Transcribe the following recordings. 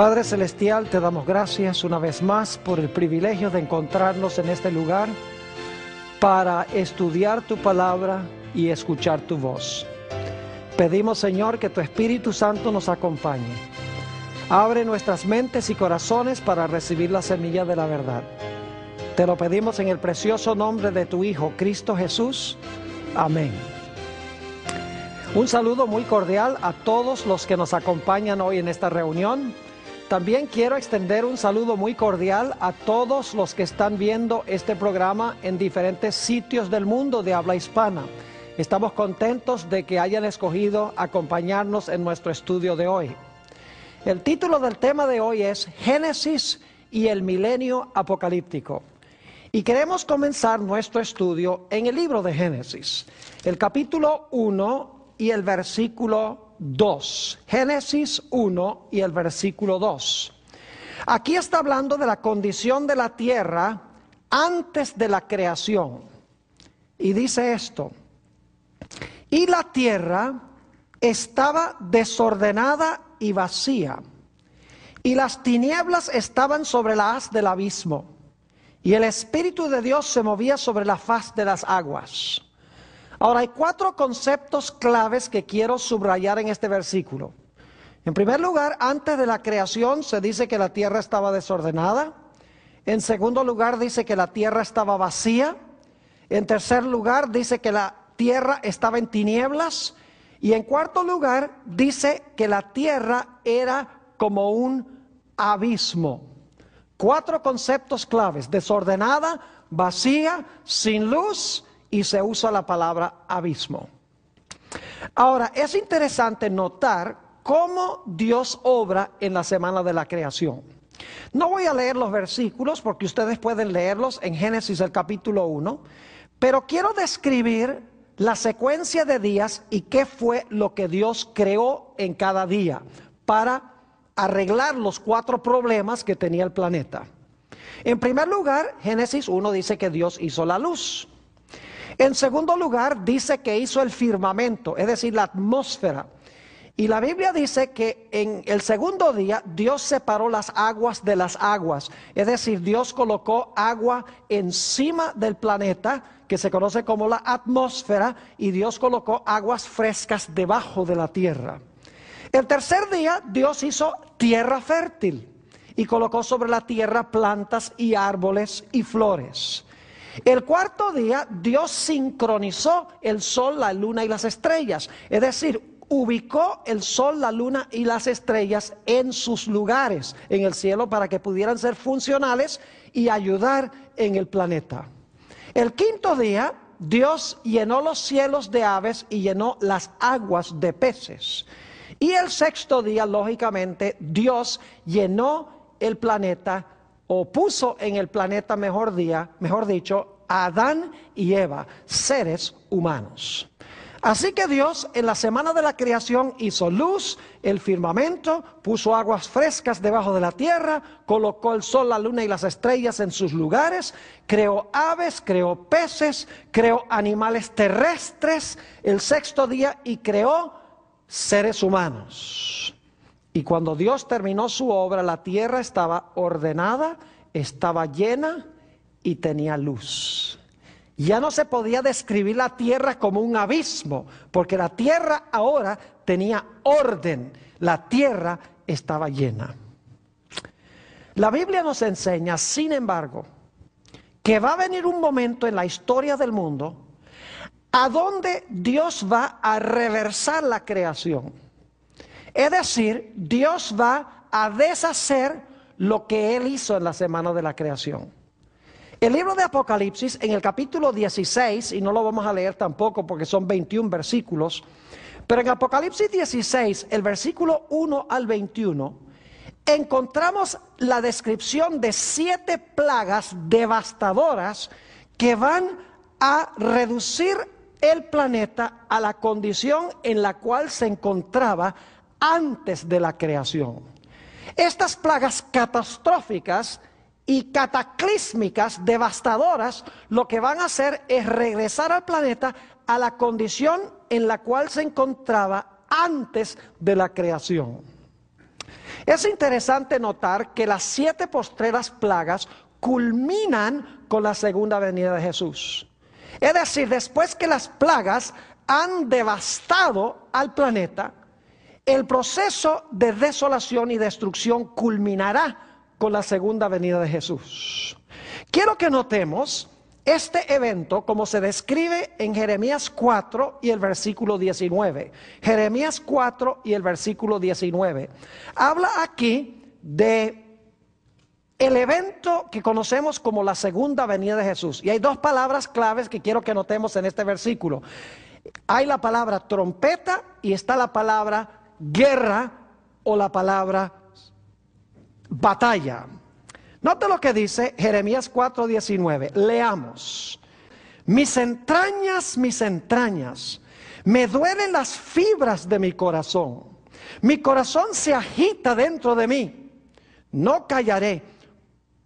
Padre Celestial, te damos gracias una vez más por el privilegio de encontrarnos en este lugar para estudiar tu palabra y escuchar tu voz. Pedimos, Señor, que tu Espíritu Santo nos acompañe. Abre nuestras mentes y corazones para recibir la semilla de la verdad. Te lo pedimos en el precioso nombre de tu Hijo, Cristo Jesús. Amén. Un saludo muy cordial a todos los que nos acompañan hoy en esta reunión. También quiero extender un saludo muy cordial a todos los que están viendo este programa en diferentes sitios del mundo de habla hispana. Estamos contentos de que hayan escogido acompañarnos en nuestro estudio de hoy. El título del tema de hoy es Génesis y el milenio apocalíptico. Y queremos comenzar nuestro estudio en el libro de Génesis, el capítulo 1 y el versículo 2. Génesis 1 y el versículo 2. Aquí está hablando de la condición de la tierra antes de la creación. Y dice esto, y la tierra estaba desordenada y vacía, y las tinieblas estaban sobre la haz del abismo, y el Espíritu de Dios se movía sobre la faz de las aguas. Ahora, hay cuatro conceptos claves que quiero subrayar en este versículo. En primer lugar, antes de la creación se dice que la tierra estaba desordenada. En segundo lugar, dice que la tierra estaba vacía. En tercer lugar, dice que la tierra estaba en tinieblas. Y en cuarto lugar, dice que la tierra era como un abismo. Cuatro conceptos claves, desordenada, vacía, sin luz y se usa la palabra abismo. Ahora, es interesante notar cómo Dios obra en la semana de la creación. No voy a leer los versículos porque ustedes pueden leerlos en Génesis el capítulo 1, pero quiero describir la secuencia de días y qué fue lo que Dios creó en cada día para arreglar los cuatro problemas que tenía el planeta. En primer lugar, Génesis 1 dice que Dios hizo la luz. En segundo lugar, dice que hizo el firmamento, es decir, la atmósfera. Y la Biblia dice que en el segundo día Dios separó las aguas de las aguas. Es decir, Dios colocó agua encima del planeta, que se conoce como la atmósfera, y Dios colocó aguas frescas debajo de la tierra. El tercer día Dios hizo tierra fértil y colocó sobre la tierra plantas y árboles y flores. El cuarto día Dios sincronizó el sol, la luna y las estrellas, es decir, ubicó el sol, la luna y las estrellas en sus lugares en el cielo para que pudieran ser funcionales y ayudar en el planeta. El quinto día Dios llenó los cielos de aves y llenó las aguas de peces. Y el sexto día, lógicamente, Dios llenó el planeta o puso en el planeta, mejor, día, mejor dicho, a Adán y Eva, seres humanos. Así que Dios en la semana de la creación hizo luz, el firmamento, puso aguas frescas debajo de la tierra, colocó el sol, la luna y las estrellas en sus lugares, creó aves, creó peces, creó animales terrestres el sexto día y creó seres humanos. Y cuando Dios terminó su obra, la tierra estaba ordenada, estaba llena y tenía luz. Ya no se podía describir la tierra como un abismo, porque la tierra ahora tenía orden, la tierra estaba llena. La Biblia nos enseña, sin embargo, que va a venir un momento en la historia del mundo a donde Dios va a reversar la creación. Es decir, Dios va a deshacer lo que él hizo en la semana de la creación. El libro de Apocalipsis, en el capítulo 16, y no lo vamos a leer tampoco porque son 21 versículos, pero en Apocalipsis 16, el versículo 1 al 21, encontramos la descripción de siete plagas devastadoras que van a reducir el planeta a la condición en la cual se encontraba antes de la creación. Estas plagas catastróficas y cataclísmicas, devastadoras, lo que van a hacer es regresar al planeta a la condición en la cual se encontraba antes de la creación. Es interesante notar que las siete postreras plagas culminan con la segunda venida de Jesús. Es decir, después que las plagas han devastado al planeta, el proceso de desolación y destrucción culminará con la segunda venida de Jesús. Quiero que notemos este evento como se describe en Jeremías 4 y el versículo 19. Jeremías 4 y el versículo 19. Habla aquí de el evento que conocemos como la segunda venida de Jesús. Y hay dos palabras claves que quiero que notemos en este versículo. Hay la palabra trompeta y está la palabra guerra o la palabra batalla. Note lo que dice Jeremías 4:19. Leamos. Mis entrañas, mis entrañas, me duelen las fibras de mi corazón. Mi corazón se agita dentro de mí. No callaré.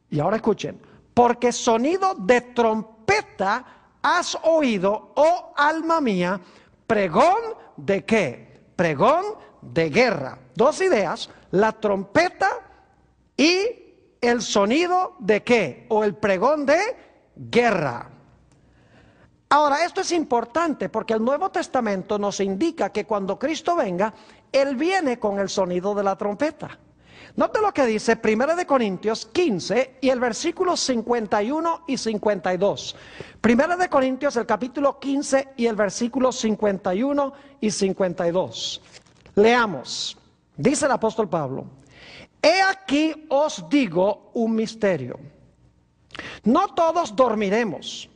Y ahora escuchen, porque sonido de trompeta has oído, oh alma mía, pregón de qué? Pregón de guerra. Dos ideas, la trompeta y el sonido de qué, o el pregón de guerra. Ahora, esto es importante porque el Nuevo Testamento nos indica que cuando Cristo venga, Él viene con el sonido de la trompeta. Note lo que dice 1 de Corintios 15 y el versículo 51 y 52. 1 de Corintios el capítulo 15 y el versículo 51 y 52. Leamos, dice el apóstol Pablo, he aquí os digo un misterio. No todos dormiremos,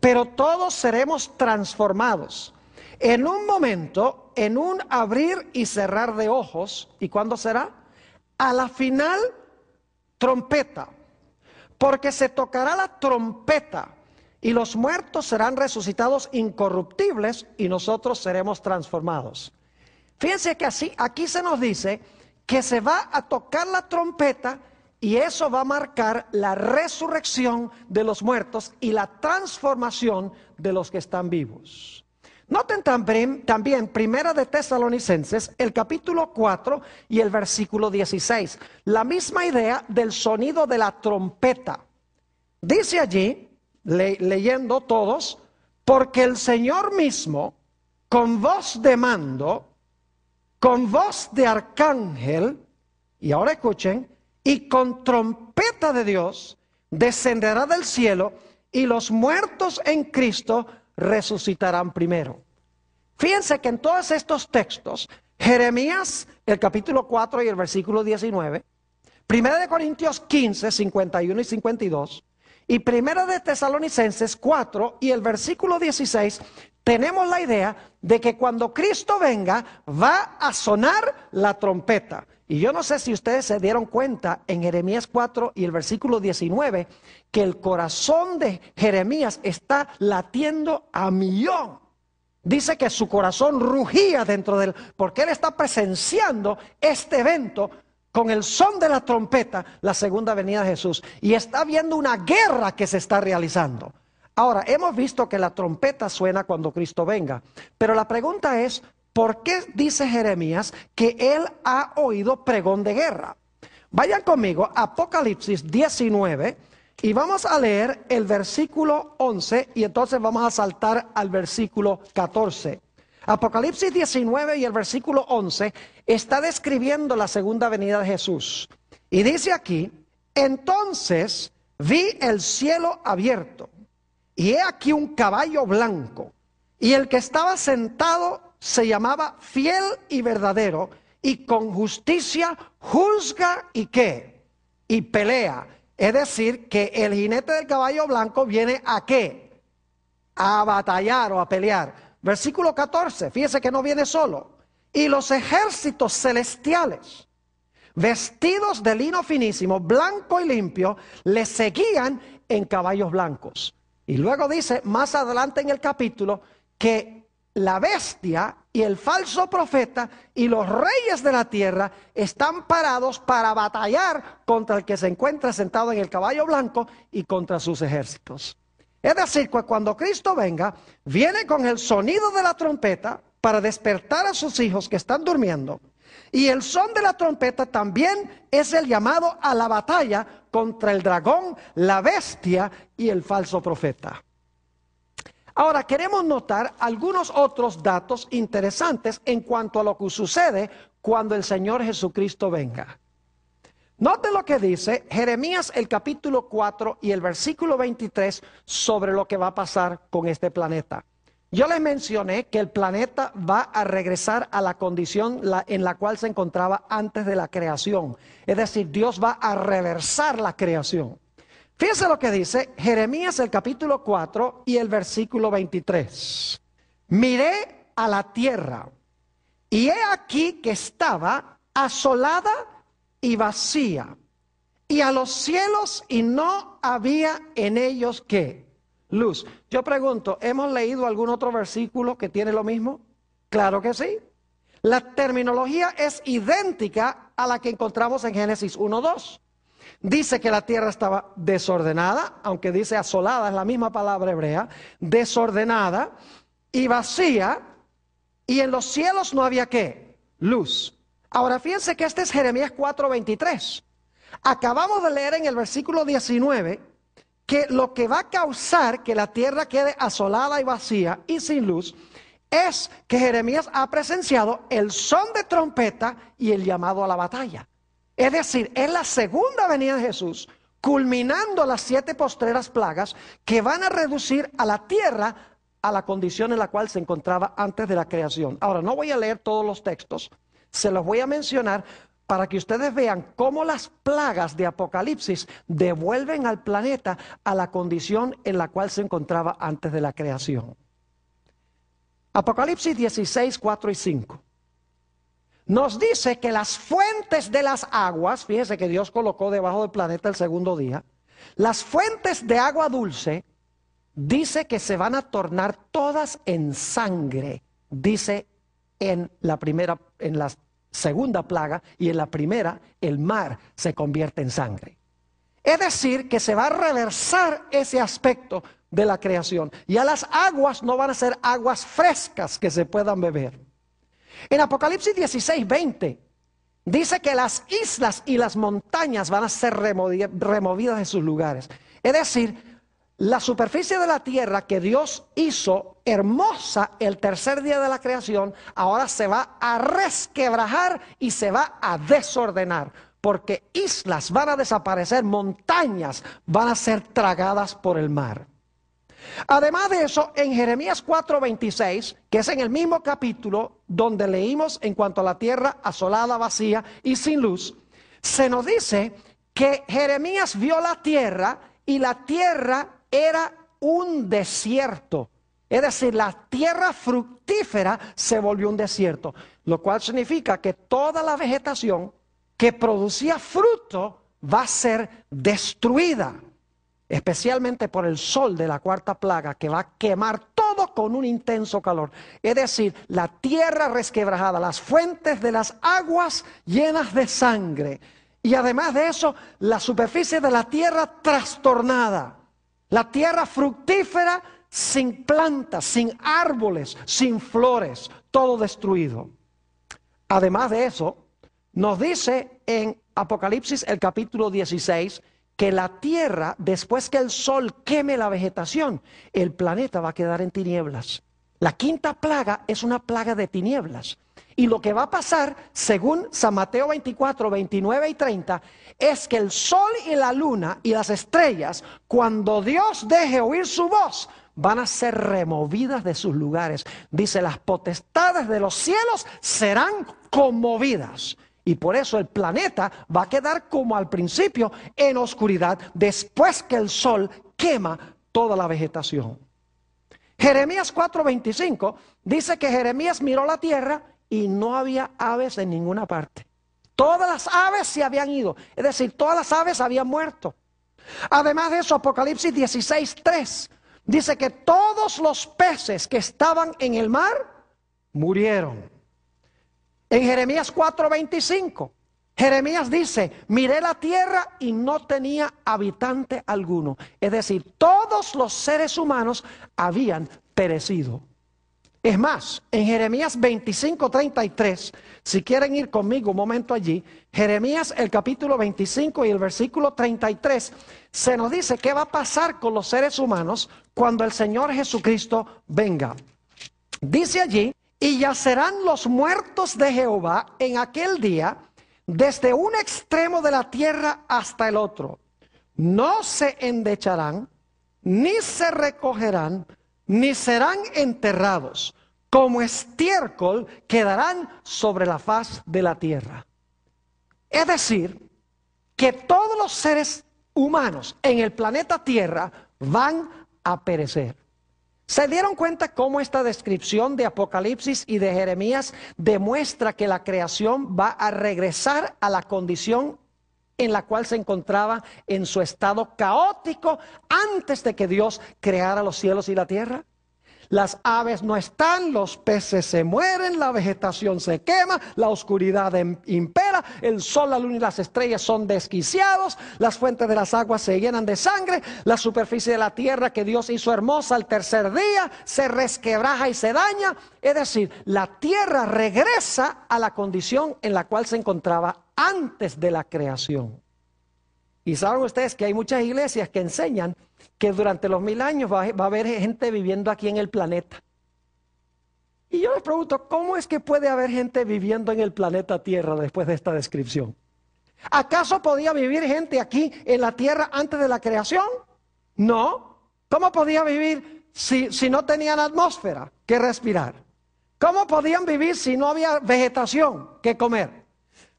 pero todos seremos transformados. En un momento, en un abrir y cerrar de ojos, ¿y cuándo será? A la final trompeta, porque se tocará la trompeta y los muertos serán resucitados incorruptibles y nosotros seremos transformados. Fíjense que así, aquí se nos dice que se va a tocar la trompeta y eso va a marcar la resurrección de los muertos y la transformación de los que están vivos. Noten también, Primera de Tesalonicenses, el capítulo 4 y el versículo 16, la misma idea del sonido de la trompeta. Dice allí, leyendo todos, porque el Señor mismo, con voz de mando, con voz de arcángel, y ahora escuchen, y con trompeta de Dios, descenderá del cielo, y los muertos en Cristo resucitarán primero. Fíjense que en todos estos textos, Jeremías, el capítulo 4 y el versículo 19, Primera de Corintios 15, 51 y 52, y primero de Tesalonicenses 4 y el versículo 16, tenemos la idea de que cuando Cristo venga va a sonar la trompeta. Y yo no sé si ustedes se dieron cuenta en Jeremías 4 y el versículo 19 que el corazón de Jeremías está latiendo a millón. Dice que su corazón rugía dentro de él porque él está presenciando este evento con el son de la trompeta la segunda venida de Jesús. Y está viendo una guerra que se está realizando. Ahora, hemos visto que la trompeta suena cuando Cristo venga, pero la pregunta es, ¿por qué dice Jeremías que él ha oído pregón de guerra? Vayan conmigo Apocalipsis 19 y vamos a leer el versículo 11 y entonces vamos a saltar al versículo 14. Apocalipsis 19 y el versículo 11 está describiendo la segunda venida de Jesús. Y dice aquí, entonces vi el cielo abierto y he aquí un caballo blanco y el que estaba sentado se llamaba fiel y verdadero y con justicia juzga y qué y pelea. Es decir, que el jinete del caballo blanco viene a qué? A batallar o a pelear. Versículo 14, fíjese que no viene solo. Y los ejércitos celestiales, vestidos de lino finísimo, blanco y limpio, le seguían en caballos blancos. Y luego dice más adelante en el capítulo que la bestia y el falso profeta y los reyes de la tierra están parados para batallar contra el que se encuentra sentado en el caballo blanco y contra sus ejércitos. Es decir, que pues, cuando Cristo venga, viene con el sonido de la trompeta para despertar a sus hijos que están durmiendo. Y el son de la trompeta también es el llamado a la batalla contra el dragón, la bestia y el falso profeta. Ahora queremos notar algunos otros datos interesantes en cuanto a lo que sucede cuando el Señor Jesucristo venga. Note lo que dice Jeremías el capítulo 4 y el versículo 23 sobre lo que va a pasar con este planeta. Yo les mencioné que el planeta va a regresar a la condición en la cual se encontraba antes de la creación. Es decir, Dios va a reversar la creación. Fíjense lo que dice Jeremías el capítulo 4 y el versículo 23. Miré a la tierra y he aquí que estaba asolada y vacía, y a los cielos y no había en ellos qué luz. Yo pregunto, ¿hemos leído algún otro versículo que tiene lo mismo? Claro que sí. La terminología es idéntica a la que encontramos en Génesis 1.2. Dice que la tierra estaba desordenada, aunque dice asolada, es la misma palabra hebrea, desordenada y vacía, y en los cielos no había qué, luz. Ahora fíjense que este es Jeremías 4:23. Acabamos de leer en el versículo 19 que lo que va a causar que la tierra quede asolada y vacía y sin luz es que Jeremías ha presenciado el son de trompeta y el llamado a la batalla. Es decir, es la segunda venida de Jesús, culminando las siete postreras plagas que van a reducir a la tierra a la condición en la cual se encontraba antes de la creación. Ahora, no voy a leer todos los textos, se los voy a mencionar para que ustedes vean cómo las plagas de Apocalipsis devuelven al planeta a la condición en la cual se encontraba antes de la creación. Apocalipsis 16, 4 y 5. Nos dice que las fuentes de las aguas, fíjense que Dios colocó debajo del planeta el segundo día, las fuentes de agua dulce, dice que se van a tornar todas en sangre, dice en la primera en la segunda plaga y en la primera el mar se convierte en sangre. Es decir, que se va a reversar ese aspecto de la creación. Ya las aguas no van a ser aguas frescas que se puedan beber. En Apocalipsis 16, 20, dice que las islas y las montañas van a ser removidas de sus lugares. Es decir, la superficie de la tierra que Dios hizo hermosa el tercer día de la creación, ahora se va a resquebrajar y se va a desordenar, porque islas van a desaparecer, montañas van a ser tragadas por el mar. Además de eso, en Jeremías 4:26, que es en el mismo capítulo donde leímos en cuanto a la tierra asolada, vacía y sin luz, se nos dice que Jeremías vio la tierra y la tierra era un desierto. Es decir, la tierra fructífera se volvió un desierto, lo cual significa que toda la vegetación que producía fruto va a ser destruida, especialmente por el sol de la cuarta plaga que va a quemar todo con un intenso calor. Es decir, la tierra resquebrajada, las fuentes de las aguas llenas de sangre y además de eso, la superficie de la tierra trastornada. La tierra fructífera sin plantas, sin árboles, sin flores, todo destruido. Además de eso, nos dice en Apocalipsis el capítulo 16 que la tierra, después que el sol queme la vegetación, el planeta va a quedar en tinieblas. La quinta plaga es una plaga de tinieblas. Y lo que va a pasar, según San Mateo 24, 29 y 30, es que el sol y la luna y las estrellas, cuando Dios deje oír su voz, van a ser removidas de sus lugares. Dice, las potestades de los cielos serán conmovidas. Y por eso el planeta va a quedar como al principio en oscuridad después que el sol quema toda la vegetación. Jeremías 4:25 dice que Jeremías miró la tierra y no había aves en ninguna parte. Todas las aves se habían ido, es decir, todas las aves habían muerto. Además de eso, Apocalipsis 16, dice que todos los peces que estaban en el mar murieron. En Jeremías 4:25, Jeremías dice, miré la tierra y no tenía habitante alguno. Es decir, todos los seres humanos habían perecido. Es más, en Jeremías 25, 33, si quieren ir conmigo un momento allí, Jeremías el capítulo 25 y el versículo 33, se nos dice qué va a pasar con los seres humanos cuando el Señor Jesucristo venga. Dice allí, y yacerán los muertos de Jehová en aquel día, desde un extremo de la tierra hasta el otro. No se endecharán, ni se recogerán, ni serán enterrados, como estiércol quedarán sobre la faz de la tierra. Es decir, que todos los seres humanos en el planeta Tierra van a perecer. ¿Se dieron cuenta cómo esta descripción de Apocalipsis y de Jeremías demuestra que la creación va a regresar a la condición en la cual se encontraba en su estado caótico antes de que Dios creara los cielos y la tierra? Las aves no están, los peces se mueren, la vegetación se quema, la oscuridad impera, el sol, la luna y las estrellas son desquiciados, las fuentes de las aguas se llenan de sangre, la superficie de la tierra que Dios hizo hermosa al tercer día se resquebraja y se daña. Es decir, la tierra regresa a la condición en la cual se encontraba antes de la creación. Y saben ustedes que hay muchas iglesias que enseñan que durante los mil años va, a haber gente viviendo aquí en el planeta. Y yo les pregunto, ¿cómo es que puede haber gente viviendo en el planeta Tierra después de esta descripción? ¿Acaso podía vivir gente aquí en la Tierra antes de la creación? No. ¿Cómo podía vivir si, si no tenían atmósfera que respirar? ¿Cómo podían vivir si no había vegetación que comer?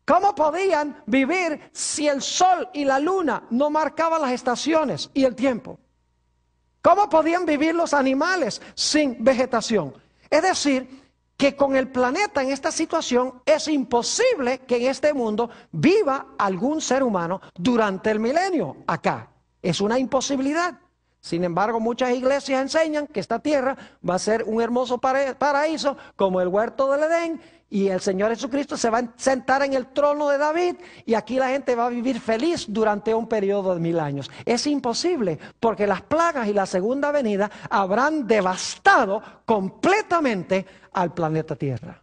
¿Cómo podían vivir si el sol y la luna no marcaban las estaciones y el tiempo? ¿Cómo podían vivir los animales sin vegetación? Es decir, que con el planeta en esta situación es imposible que en este mundo viva algún ser humano durante el milenio acá. Es una imposibilidad. Sin embargo, muchas iglesias enseñan que esta tierra va a ser un hermoso paraíso como el huerto del Edén y el Señor Jesucristo se va a sentar en el trono de David y aquí la gente va a vivir feliz durante un periodo de mil años. Es imposible porque las plagas y la segunda venida habrán devastado completamente al planeta Tierra.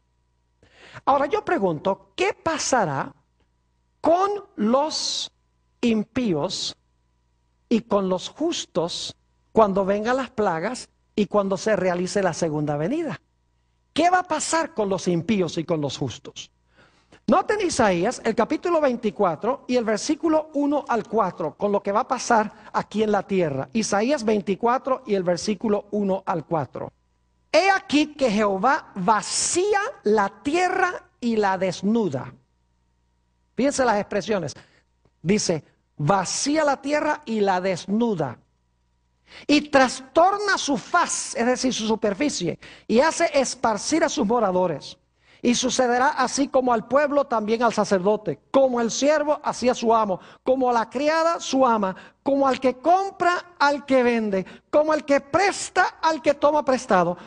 Ahora yo pregunto, ¿qué pasará con los impíos y con los justos cuando vengan las plagas y cuando se realice la segunda venida. ¿Qué va a pasar con los impíos y con los justos? Noten Isaías el capítulo 24 y el versículo 1 al 4 con lo que va a pasar aquí en la tierra. Isaías 24 y el versículo 1 al 4. He aquí que Jehová vacía la tierra y la desnuda. Fíjense las expresiones. Dice, vacía la tierra y la desnuda. Y trastorna su faz, es decir, su superficie, y hace esparcir a sus moradores. Y sucederá así como al pueblo, también al sacerdote, como el siervo hacia su amo, como la criada su ama, como al que compra al que vende, como el que presta al que toma prestado,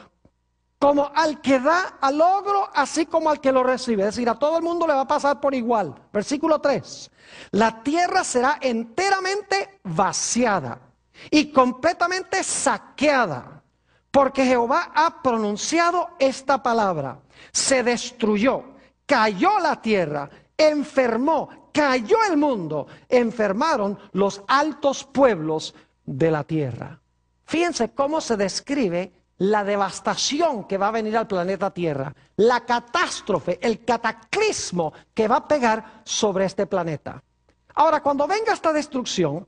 como al que da al logro, así como al que lo recibe. Es decir, a todo el mundo le va a pasar por igual. Versículo 3. La tierra será enteramente vaciada y completamente saqueada, porque Jehová ha pronunciado esta palabra. Se destruyó, cayó la tierra, enfermó, cayó el mundo, enfermaron los altos pueblos de la tierra. Fíjense cómo se describe la devastación que va a venir al planeta Tierra, la catástrofe, el cataclismo que va a pegar sobre este planeta. Ahora, cuando venga esta destrucción,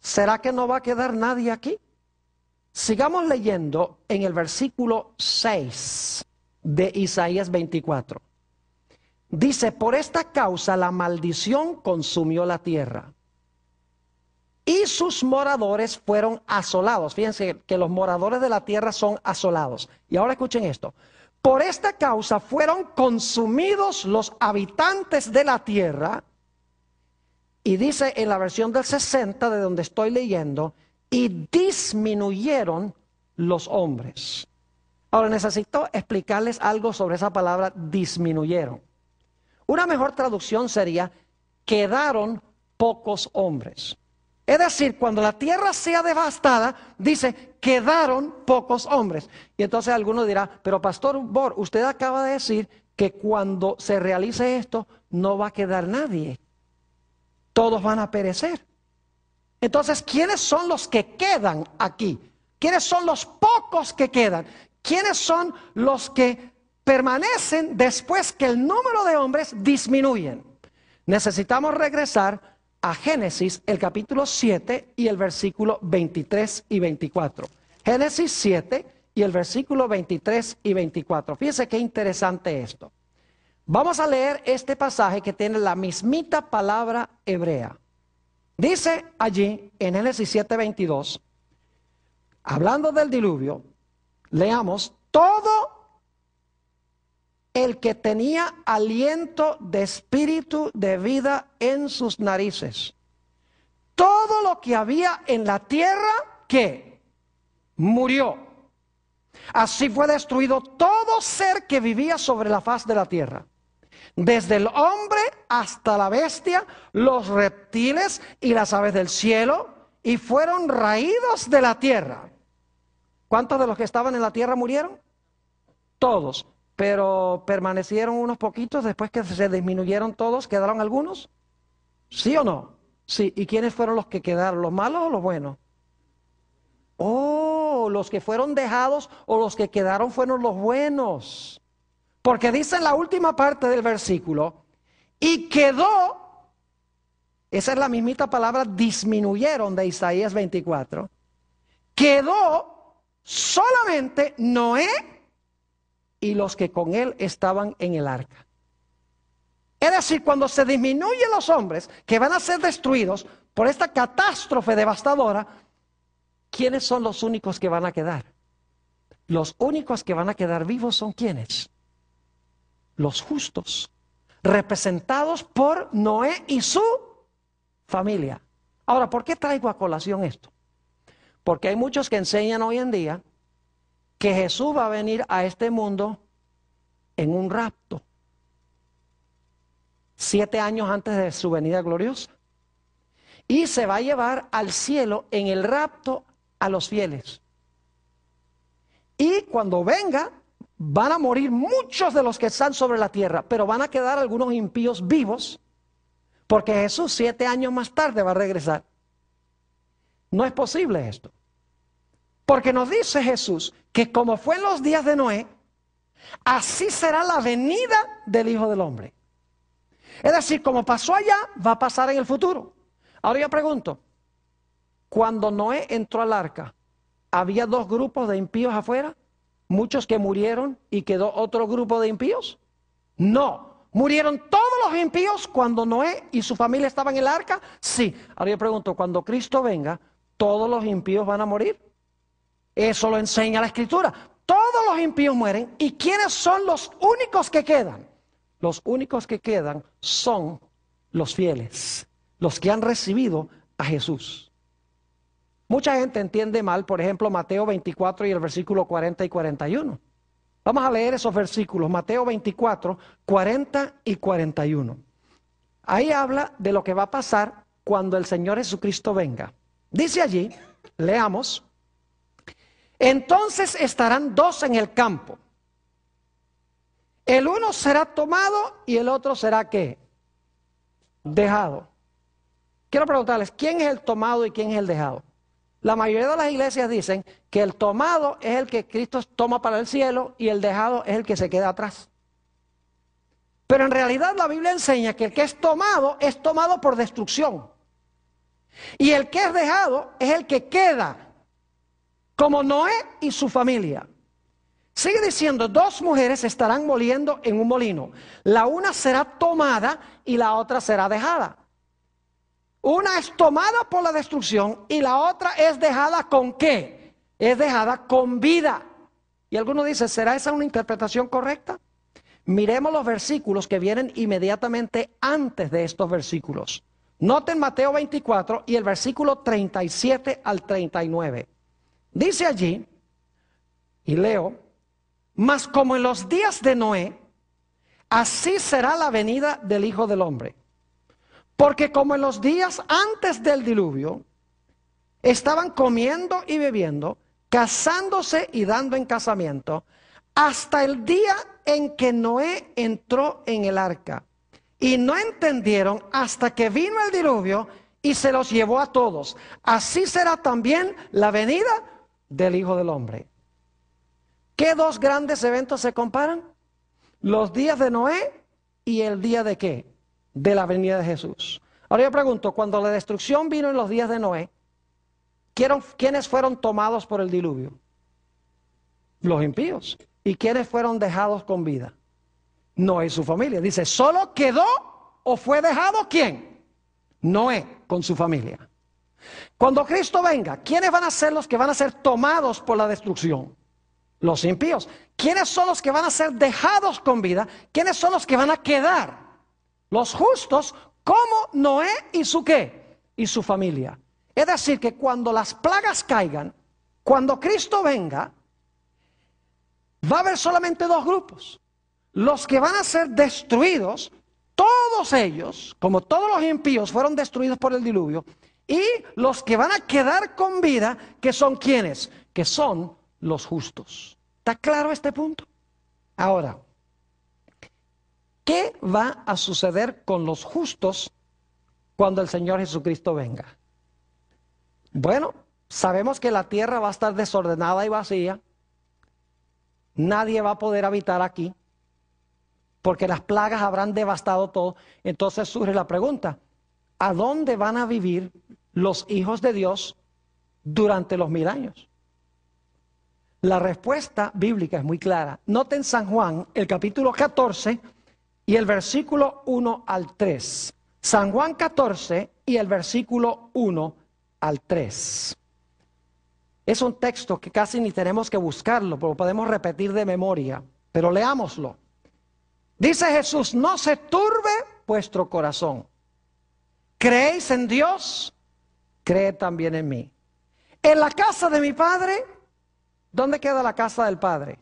¿será que no va a quedar nadie aquí? Sigamos leyendo en el versículo 6 de Isaías 24. Dice, por esta causa la maldición consumió la tierra y sus moradores fueron asolados. Fíjense que los moradores de la tierra son asolados. Y ahora escuchen esto. Por esta causa fueron consumidos los habitantes de la tierra. Y dice en la versión del 60 de donde estoy leyendo, y disminuyeron los hombres. Ahora necesito explicarles algo sobre esa palabra disminuyeron. Una mejor traducción sería, quedaron pocos hombres. Es decir, cuando la tierra sea devastada, dice, quedaron pocos hombres. Y entonces alguno dirá, pero pastor Bor, usted acaba de decir que cuando se realice esto, no va a quedar nadie. Todos van a perecer. Entonces, ¿quiénes son los que quedan aquí? ¿Quiénes son los pocos que quedan? ¿Quiénes son los que permanecen después que el número de hombres disminuyen? Necesitamos regresar a Génesis, el capítulo 7 y el versículo 23 y 24. Génesis 7 y el versículo 23 y 24. fíjense qué interesante esto. Vamos a leer este pasaje que tiene la mismita palabra hebrea. Dice allí en Génesis 7, 22, hablando del diluvio, leamos, todo el que tenía aliento de espíritu de vida en sus narices. Todo lo que había en la tierra que murió. Así fue destruido todo ser que vivía sobre la faz de la tierra. Desde el hombre hasta la bestia, los reptiles y las aves del cielo, y fueron raídos de la tierra. ¿Cuántos de los que estaban en la tierra murieron? Todos pero permanecieron unos poquitos, después que se disminuyeron todos, ¿quedaron algunos? ¿Sí o no? Sí, ¿y quiénes fueron los que quedaron? ¿Los malos o los buenos? Oh, los que fueron dejados o los que quedaron fueron los buenos. Porque dice en la última parte del versículo, y quedó, esa es la mismita palabra, disminuyeron de Isaías 24, quedó solamente Noé y los que con él estaban en el arca. Es decir, cuando se disminuyen los hombres que van a ser destruidos por esta catástrofe devastadora, ¿quiénes son los únicos que van a quedar? Los únicos que van a quedar vivos son quienes? Los justos, representados por Noé y su familia. Ahora, ¿por qué traigo a colación esto? Porque hay muchos que enseñan hoy en día que Jesús va a venir a este mundo en un rapto, siete años antes de su venida gloriosa. Y se va a llevar al cielo en el rapto a los fieles. Y cuando venga, van a morir muchos de los que están sobre la tierra, pero van a quedar algunos impíos vivos, porque Jesús siete años más tarde va a regresar. No es posible esto. Porque nos dice Jesús que como fue en los días de Noé, así será la venida del Hijo del Hombre. Es decir, como pasó allá, va a pasar en el futuro. Ahora yo pregunto, cuando Noé entró al arca, ¿había dos grupos de impíos afuera? ¿Muchos que murieron y quedó otro grupo de impíos? No, ¿Murieron todos los impíos cuando Noé y su familia estaban en el arca? Sí. Ahora yo pregunto, cuando Cristo venga, ¿todos los impíos van a morir? Eso lo enseña la escritura. Todos los impíos mueren. ¿Y quiénes son los únicos que quedan? Los únicos que quedan son los fieles, los que han recibido a Jesús. Mucha gente entiende mal, por ejemplo, Mateo 24 y el versículo 40 y 41. Vamos a leer esos versículos, Mateo 24, 40 y 41. Ahí habla de lo que va a pasar cuando el Señor Jesucristo venga. Dice allí, leamos, entonces estarán dos en el campo. El uno será tomado y el otro será qué? Dejado. Quiero preguntarles, ¿quién es el tomado y quién es el dejado? La mayoría de las iglesias dicen que el tomado es el que Cristo toma para el cielo y el dejado es el que se queda atrás. Pero en realidad la Biblia enseña que el que es tomado es tomado por destrucción. Y el que es dejado es el que queda como Noé y su familia. Sigue diciendo, dos mujeres estarán moliendo en un molino. La una será tomada y la otra será dejada. Una es tomada por la destrucción y la otra es dejada con qué? Es dejada con vida. Y alguno dice, ¿será esa una interpretación correcta? Miremos los versículos que vienen inmediatamente antes de estos versículos. Noten Mateo 24 y el versículo 37 al 39. Dice allí, y leo, mas como en los días de Noé, así será la venida del Hijo del Hombre. Porque como en los días antes del diluvio, estaban comiendo y bebiendo, casándose y dando en casamiento, hasta el día en que Noé entró en el arca. Y no entendieron hasta que vino el diluvio y se los llevó a todos. Así será también la venida del Hijo del Hombre. ¿Qué dos grandes eventos se comparan? Los días de Noé y el día de qué? De la venida de Jesús. Ahora yo pregunto, cuando la destrucción vino en los días de Noé, ¿quiénes fueron tomados por el diluvio? Los impíos. ¿Y quiénes fueron dejados con vida? Noé y su familia. Dice, ¿solo quedó o fue dejado quién? Noé con su familia. Cuando Cristo venga, ¿quiénes van a ser los que van a ser tomados por la destrucción? Los impíos. ¿Quiénes son los que van a ser dejados con vida? ¿Quiénes son los que van a quedar? Los justos, como Noé y su qué? Y su familia. Es decir, que cuando las plagas caigan, cuando Cristo venga, va a haber solamente dos grupos. Los que van a ser destruidos, todos ellos, como todos los impíos fueron destruidos por el diluvio, y los que van a quedar con vida, que son quienes? Que son los justos. ¿Está claro este punto? Ahora, ¿qué va a suceder con los justos cuando el Señor Jesucristo venga? Bueno, sabemos que la tierra va a estar desordenada y vacía. Nadie va a poder habitar aquí porque las plagas habrán devastado todo. Entonces surge la pregunta, a dónde van a vivir los hijos de Dios durante los mil años. La respuesta bíblica es muy clara. Noten San Juan, el capítulo 14 y el versículo 1 al 3. San Juan 14 y el versículo 1 al 3. Es un texto que casi ni tenemos que buscarlo, pero lo podemos repetir de memoria, pero leámoslo. Dice Jesús, no se turbe vuestro corazón. ¿Creéis en Dios? Creed también en mí. En la casa de mi Padre, ¿dónde queda la casa del Padre?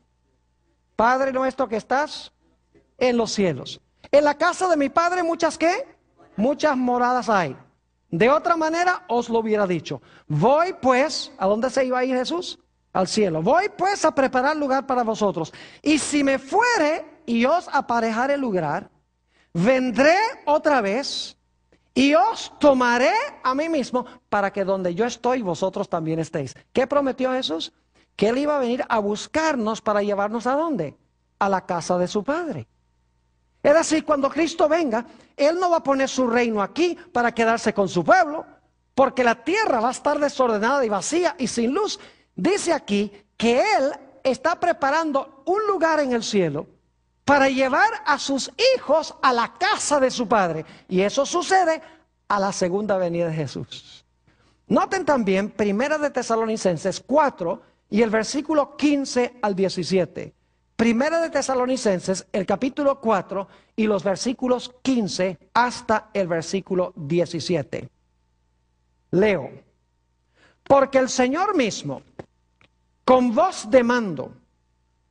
Padre nuestro que estás en los cielos. En la casa de mi Padre muchas qué? Muchas moradas hay. De otra manera os lo hubiera dicho. Voy pues, ¿a dónde se iba a ir Jesús? Al cielo. Voy pues a preparar lugar para vosotros. Y si me fuere y os aparejaré lugar, vendré otra vez y os tomaré a mí mismo para que donde yo estoy vosotros también estéis. ¿Qué prometió Jesús? Que Él iba a venir a buscarnos para llevarnos a dónde? A la casa de su Padre. Es decir, cuando Cristo venga, Él no va a poner su reino aquí para quedarse con su pueblo, porque la tierra va a estar desordenada y vacía y sin luz. Dice aquí que Él está preparando un lugar en el cielo para llevar a sus hijos a la casa de su padre. Y eso sucede a la segunda venida de Jesús. Noten también Primera de Tesalonicenses 4 y el versículo 15 al 17. Primera de Tesalonicenses, el capítulo 4 y los versículos 15 hasta el versículo 17. Leo, porque el Señor mismo, con voz de mando,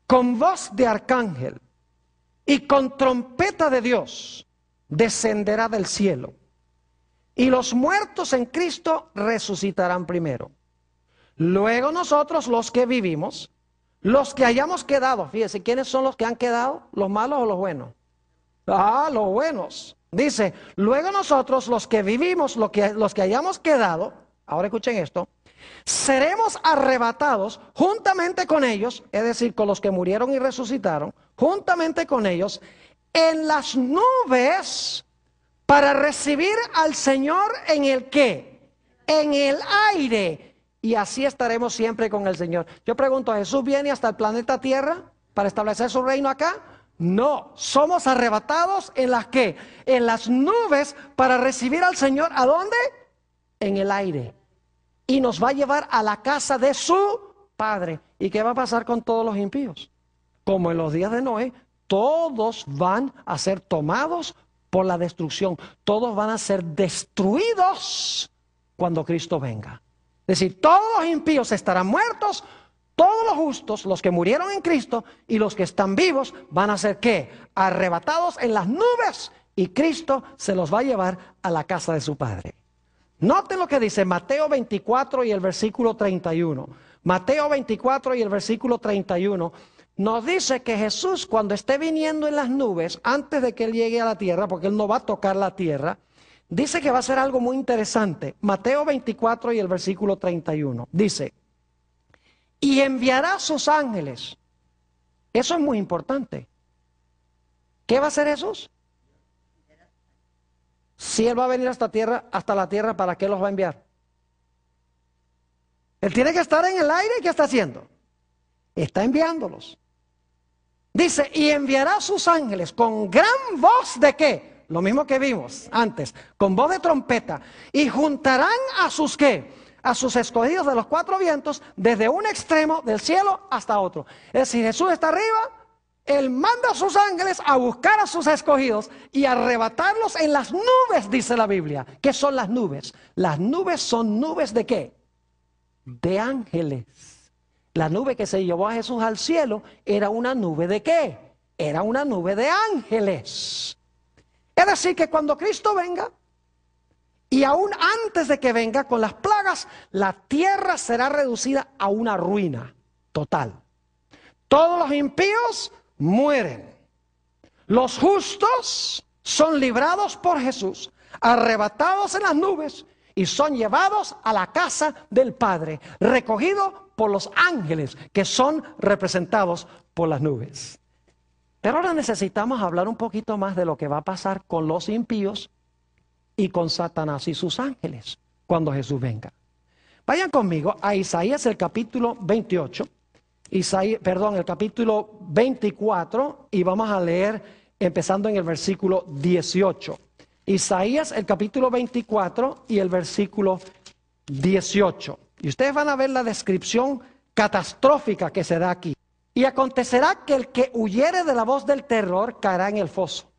con voz de arcángel, y con trompeta de Dios descenderá del cielo. Y los muertos en Cristo resucitarán primero. Luego nosotros los que vivimos, los que hayamos quedado, fíjense ¿quiénes son los que han quedado? ¿Los malos o los buenos? Ah, los buenos. Dice, luego nosotros los que vivimos, que, los que hayamos quedado, ahora escuchen esto, seremos arrebatados juntamente con ellos, es decir, con los que murieron y resucitaron, juntamente con ellos, en las nubes para recibir al Señor en el qué? En el aire. Y así estaremos siempre con el Señor. Yo pregunto, ¿Jesús viene hasta el planeta Tierra para establecer su reino acá? No, somos arrebatados en las que? En las nubes para recibir al Señor. ¿A dónde? En el aire y nos va a llevar a la casa de su Padre. ¿Y qué va a pasar con todos los impíos? Como en los días de Noé, todos van a ser tomados por la destrucción. Todos van a ser destruidos cuando Cristo venga. Es decir, todos los impíos estarán muertos, todos los justos, los que murieron en Cristo y los que están vivos, van a ser qué? Arrebatados en las nubes y Cristo se los va a llevar a la casa de su Padre. Noten lo que dice Mateo 24 y el versículo 31. Mateo 24 y el versículo 31 nos dice que Jesús cuando esté viniendo en las nubes, antes de que Él llegue a la tierra, porque Él no va a tocar la tierra, dice que va a ser algo muy interesante. Mateo 24 y el versículo 31. Dice, y enviará sus ángeles. Eso es muy importante. ¿Qué va a hacer esos? Si Él va a venir hasta, tierra, hasta la tierra, ¿para qué los va a enviar? Él tiene que estar en el aire. ¿Qué está haciendo? Está enviándolos. Dice, y enviará a sus ángeles con gran voz de qué? Lo mismo que vimos antes, con voz de trompeta. Y juntarán a sus qué? A sus escogidos de los cuatro vientos, desde un extremo del cielo hasta otro. Es decir, Jesús está arriba, él manda a sus ángeles a buscar a sus escogidos y arrebatarlos en las nubes, dice la Biblia. ¿Qué son las nubes? Las nubes son nubes de qué? De ángeles. La nube que se llevó a Jesús al cielo era una nube de qué? Era una nube de ángeles. Es decir, que cuando Cristo venga, y aún antes de que venga con las plagas, la tierra será reducida a una ruina total. Todos los impíos mueren. Los justos son librados por Jesús, arrebatados en las nubes y son llevados a la casa del Padre, recogidos por los ángeles que son representados por las nubes. Pero ahora necesitamos hablar un poquito más de lo que va a pasar con los impíos y con Satanás y sus ángeles cuando Jesús venga. Vayan conmigo a Isaías el capítulo 28 perdón, el capítulo 24 y vamos a leer empezando en el versículo 18. Isaías, el capítulo 24 y el versículo 18. Y ustedes van a ver la descripción catastrófica que se da aquí. Y acontecerá que el que huyere de la voz del terror caerá en el foso.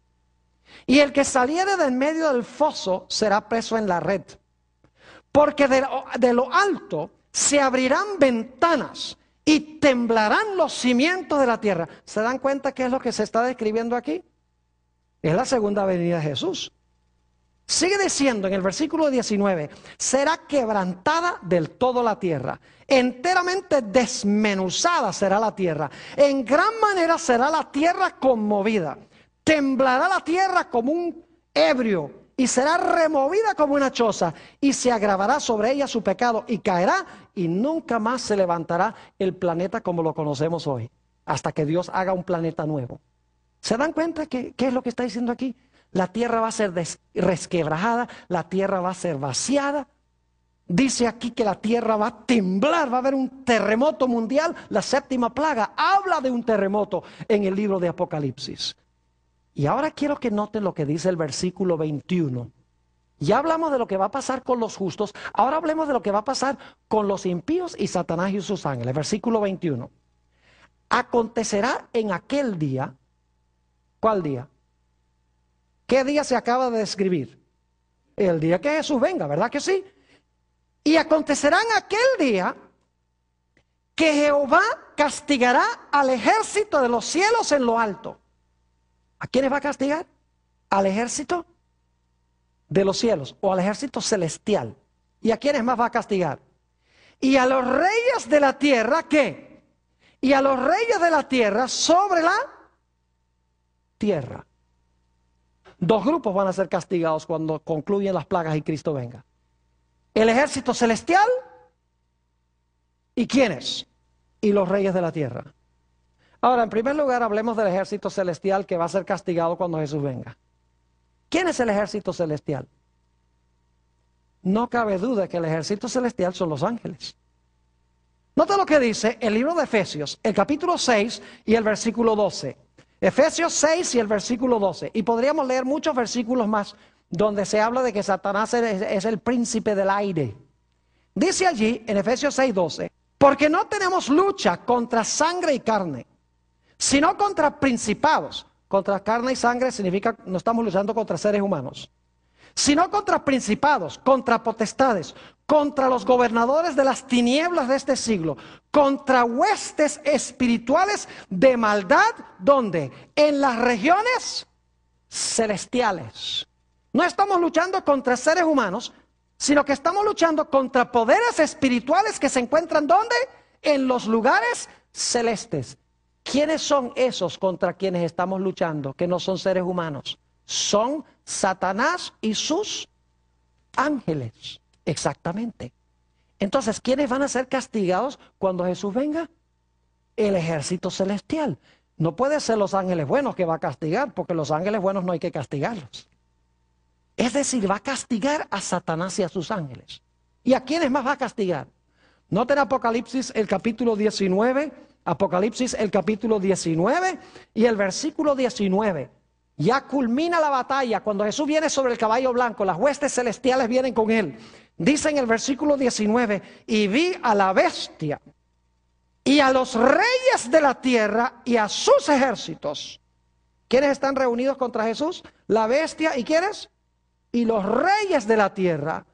Y el que saliere del medio del foso será preso en la red. Porque de lo alto se abrirán ventanas y temblarán los cimientos de la tierra. ¿Se dan cuenta qué es lo que se está describiendo aquí? Es la segunda venida de Jesús. Sigue diciendo en el versículo 19, será quebrantada del todo la tierra, enteramente desmenuzada será la tierra, en gran manera será la tierra conmovida, temblará la tierra como un ebrio y será removida como una choza y se agravará sobre ella su pecado y caerá y nunca más se levantará el planeta como lo conocemos hoy, hasta que Dios haga un planeta nuevo. ¿Se dan cuenta que, qué es lo que está diciendo aquí? La tierra va a ser resquebrajada, la tierra va a ser vaciada. Dice aquí que la tierra va a temblar, va a haber un terremoto mundial, la séptima plaga. Habla de un terremoto en el libro de Apocalipsis. Y ahora quiero que noten lo que dice el versículo 21. Ya hablamos de lo que va a pasar con los justos, ahora hablemos de lo que va a pasar con los impíos y Satanás y sus ángeles. Versículo 21. Acontecerá en aquel día, ¿cuál día? ¿Qué día se acaba de describir? El día que Jesús venga, ¿verdad que sí? Y acontecerá en aquel día que Jehová castigará al ejército de los cielos en lo alto. ¿A quiénes va a castigar? Al ejército de los cielos o al ejército celestial. ¿Y a quiénes más va a castigar? Y a los reyes de la tierra, ¿qué? Y a los reyes de la tierra sobre la tierra. Dos grupos van a ser castigados cuando concluyen las plagas y Cristo venga. El ejército celestial y quiénes? Y los reyes de la tierra. Ahora, en primer lugar, hablemos del ejército celestial que va a ser castigado cuando Jesús venga. ¿Quién es el ejército celestial? No cabe duda que el ejército celestial son los ángeles. Nota lo que dice el libro de Efesios, el capítulo 6 y el versículo 12. Efesios 6 y el versículo 12. Y podríamos leer muchos versículos más donde se habla de que Satanás es el príncipe del aire. Dice allí en Efesios 6, 12, porque no tenemos lucha contra sangre y carne, sino contra principados contra carne y sangre significa no estamos luchando contra seres humanos, sino contra principados, contra potestades, contra los gobernadores de las tinieblas de este siglo, contra huestes espirituales de maldad, ¿dónde? En las regiones celestiales. No estamos luchando contra seres humanos, sino que estamos luchando contra poderes espirituales que se encuentran donde En los lugares celestes. ¿Quiénes son esos contra quienes estamos luchando, que no son seres humanos? Son Satanás y sus ángeles. Exactamente. Entonces, ¿quiénes van a ser castigados cuando Jesús venga? El ejército celestial. No puede ser los ángeles buenos que va a castigar, porque los ángeles buenos no hay que castigarlos. Es decir, va a castigar a Satanás y a sus ángeles. ¿Y a quiénes más va a castigar? Noten Apocalipsis el capítulo 19 Apocalipsis el capítulo 19 y el versículo 19. Ya culmina la batalla cuando Jesús viene sobre el caballo blanco, las huestes celestiales vienen con él. Dice en el versículo 19, y vi a la bestia y a los reyes de la tierra y a sus ejércitos. ¿Quiénes están reunidos contra Jesús? La bestia y quienes Y los reyes de la tierra,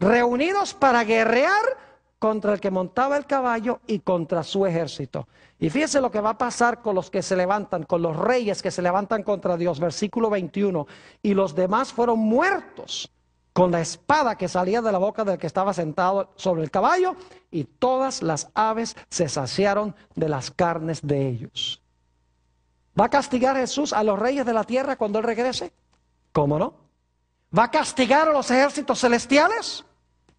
reunidos para guerrear contra el que montaba el caballo y contra su ejército. Y fíjese lo que va a pasar con los que se levantan, con los reyes que se levantan contra Dios, versículo 21. Y los demás fueron muertos con la espada que salía de la boca del que estaba sentado sobre el caballo, y todas las aves se saciaron de las carnes de ellos. ¿Va a castigar Jesús a los reyes de la tierra cuando Él regrese? ¿Cómo no? ¿Va a castigar a los ejércitos celestiales?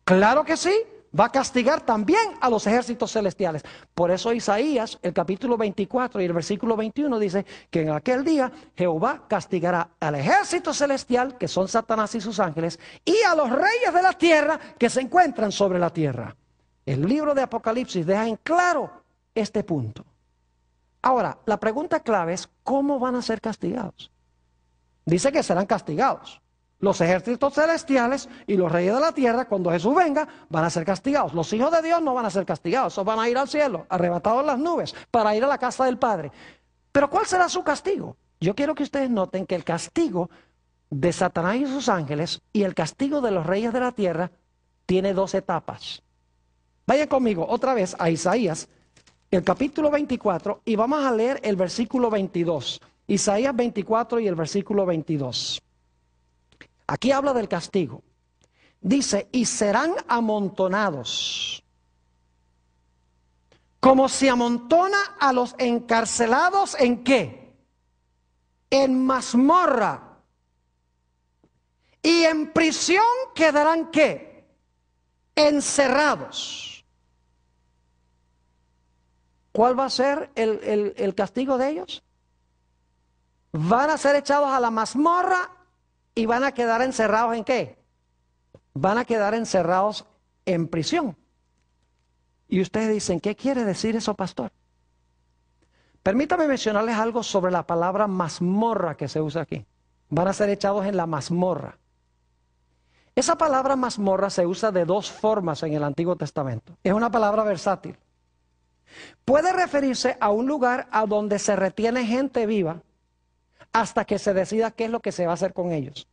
Claro que sí va a castigar también a los ejércitos celestiales. Por eso Isaías, el capítulo 24 y el versículo 21 dice que en aquel día Jehová castigará al ejército celestial, que son Satanás y sus ángeles, y a los reyes de la tierra que se encuentran sobre la tierra. El libro de Apocalipsis deja en claro este punto. Ahora, la pregunta clave es, ¿cómo van a ser castigados? Dice que serán castigados. Los ejércitos celestiales y los reyes de la tierra, cuando Jesús venga, van a ser castigados. Los hijos de Dios no van a ser castigados, esos van a ir al cielo, arrebatados en las nubes, para ir a la casa del Padre. Pero ¿cuál será su castigo? Yo quiero que ustedes noten que el castigo de Satanás y sus ángeles y el castigo de los reyes de la tierra tiene dos etapas. Vayan conmigo otra vez a Isaías, el capítulo 24, y vamos a leer el versículo 22. Isaías 24 y el versículo 22. Aquí habla del castigo. Dice, y serán amontonados. Como se amontona a los encarcelados en qué? En mazmorra. Y en prisión quedarán qué? Encerrados. ¿Cuál va a ser el, el castigo de ellos? Van a ser echados a la mazmorra y van a quedar encerrados en qué? Van a quedar encerrados en prisión. Y ustedes dicen, ¿qué quiere decir eso, pastor? Permítame mencionarles algo sobre la palabra mazmorra que se usa aquí. Van a ser echados en la mazmorra. Esa palabra mazmorra se usa de dos formas en el Antiguo Testamento. Es una palabra versátil. Puede referirse a un lugar a donde se retiene gente viva hasta que se decida qué es lo que se va a hacer con ellos.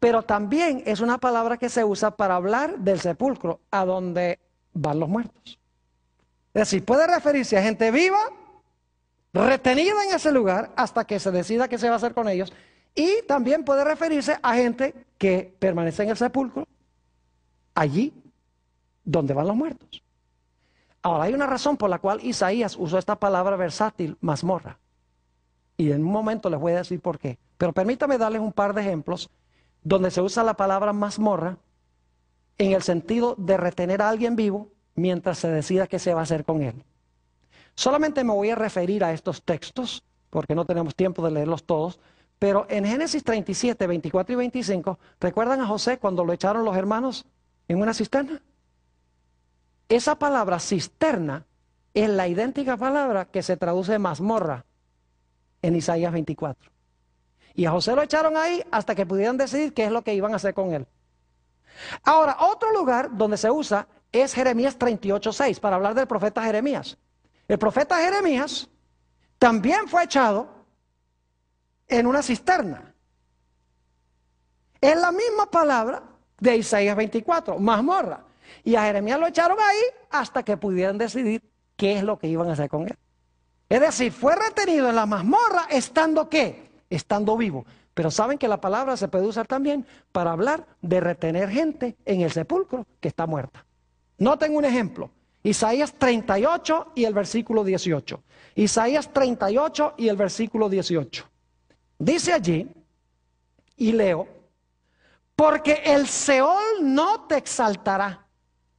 Pero también es una palabra que se usa para hablar del sepulcro, a donde van los muertos. Es decir, puede referirse a gente viva, retenida en ese lugar, hasta que se decida qué se va a hacer con ellos. Y también puede referirse a gente que permanece en el sepulcro, allí donde van los muertos. Ahora, hay una razón por la cual Isaías usó esta palabra versátil, mazmorra. Y en un momento les voy a decir por qué. Pero permítame darles un par de ejemplos donde se usa la palabra mazmorra en el sentido de retener a alguien vivo mientras se decida qué se va a hacer con él. Solamente me voy a referir a estos textos, porque no tenemos tiempo de leerlos todos, pero en Génesis 37, 24 y 25, ¿recuerdan a José cuando lo echaron los hermanos en una cisterna? Esa palabra cisterna es la idéntica palabra que se traduce mazmorra en Isaías 24. Y a José lo echaron ahí hasta que pudieran decidir qué es lo que iban a hacer con él. Ahora, otro lugar donde se usa es Jeremías 38.6 para hablar del profeta Jeremías. El profeta Jeremías también fue echado en una cisterna. Es la misma palabra de Isaías 24, mazmorra. Y a Jeremías lo echaron ahí hasta que pudieran decidir qué es lo que iban a hacer con él. Es decir, fue retenido en la mazmorra estando qué? Estando vivo. Pero saben que la palabra se puede usar también para hablar de retener gente en el sepulcro que está muerta. Noten un ejemplo. Isaías 38 y el versículo 18. Isaías 38 y el versículo 18. Dice allí, y leo, porque el Seol no te exaltará.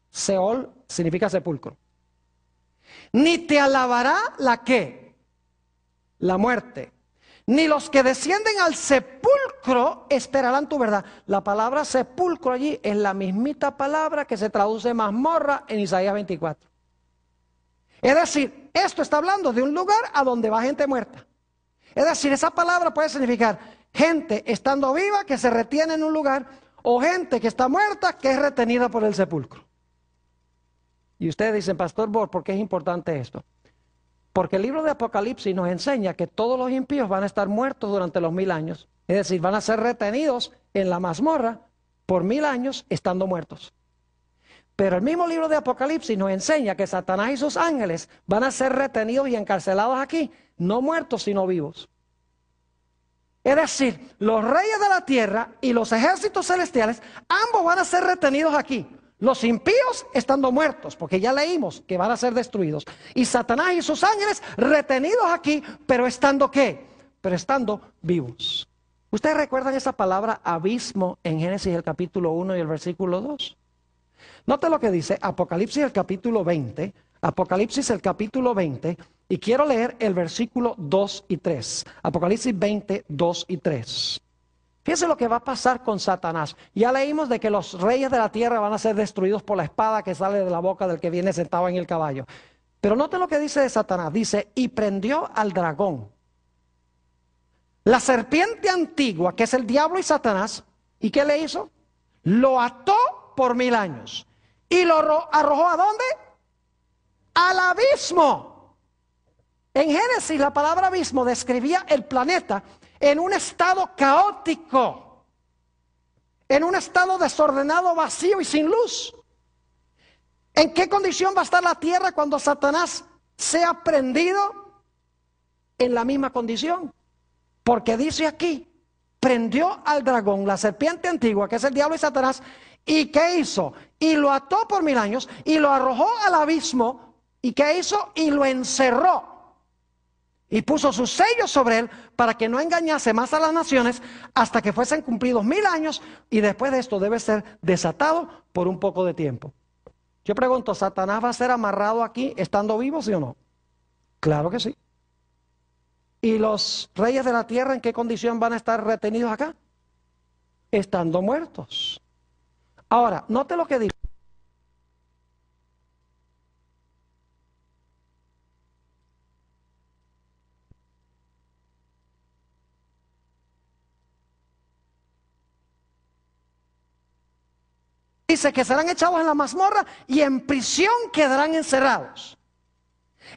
Seol significa sepulcro. Ni te alabará la que, la muerte. Ni los que descienden al sepulcro esperarán tu verdad. La palabra sepulcro allí es la mismita palabra que se traduce mazmorra en Isaías 24. Es decir, esto está hablando de un lugar a donde va gente muerta. Es decir, esa palabra puede significar gente estando viva que se retiene en un lugar o gente que está muerta que es retenida por el sepulcro. Y ustedes dicen, Pastor Bor, ¿por qué es importante esto? Porque el libro de Apocalipsis nos enseña que todos los impíos van a estar muertos durante los mil años. Es decir, van a ser retenidos en la mazmorra por mil años estando muertos. Pero el mismo libro de Apocalipsis nos enseña que Satanás y sus ángeles van a ser retenidos y encarcelados aquí, no muertos sino vivos. Es decir, los reyes de la tierra y los ejércitos celestiales, ambos van a ser retenidos aquí. Los impíos estando muertos, porque ya leímos que van a ser destruidos. Y Satanás y sus ángeles retenidos aquí, pero estando qué? Pero estando vivos. ¿Ustedes recuerdan esa palabra abismo en Génesis el capítulo 1 y el versículo 2? Note lo que dice Apocalipsis el capítulo 20, Apocalipsis el capítulo 20, y quiero leer el versículo 2 y 3. Apocalipsis 20, 2 y 3. Fíjense lo que va a pasar con Satanás. Ya leímos de que los reyes de la tierra van a ser destruidos por la espada que sale de la boca del que viene sentado en el caballo. Pero note lo que dice de Satanás. Dice, y prendió al dragón. La serpiente antigua, que es el diablo y Satanás, ¿y qué le hizo? Lo ató por mil años. ¿Y lo arrojó a dónde? Al abismo. En Génesis la palabra abismo describía el planeta en un estado caótico, en un estado desordenado, vacío y sin luz. ¿En qué condición va a estar la tierra cuando Satanás sea prendido? En la misma condición. Porque dice aquí, prendió al dragón, la serpiente antigua, que es el diablo y Satanás, ¿y qué hizo? Y lo ató por mil años y lo arrojó al abismo. ¿Y qué hizo? Y lo encerró y puso sus sellos sobre él para que no engañase más a las naciones hasta que fuesen cumplidos mil años y después de esto debe ser desatado por un poco de tiempo. Yo pregunto, ¿Satanás va a ser amarrado aquí estando vivo, sí o no? Claro que sí. ¿Y los reyes de la tierra en qué condición van a estar retenidos acá? Estando muertos. Ahora, note lo que dice. dice que serán echados en la mazmorra y en prisión quedarán encerrados.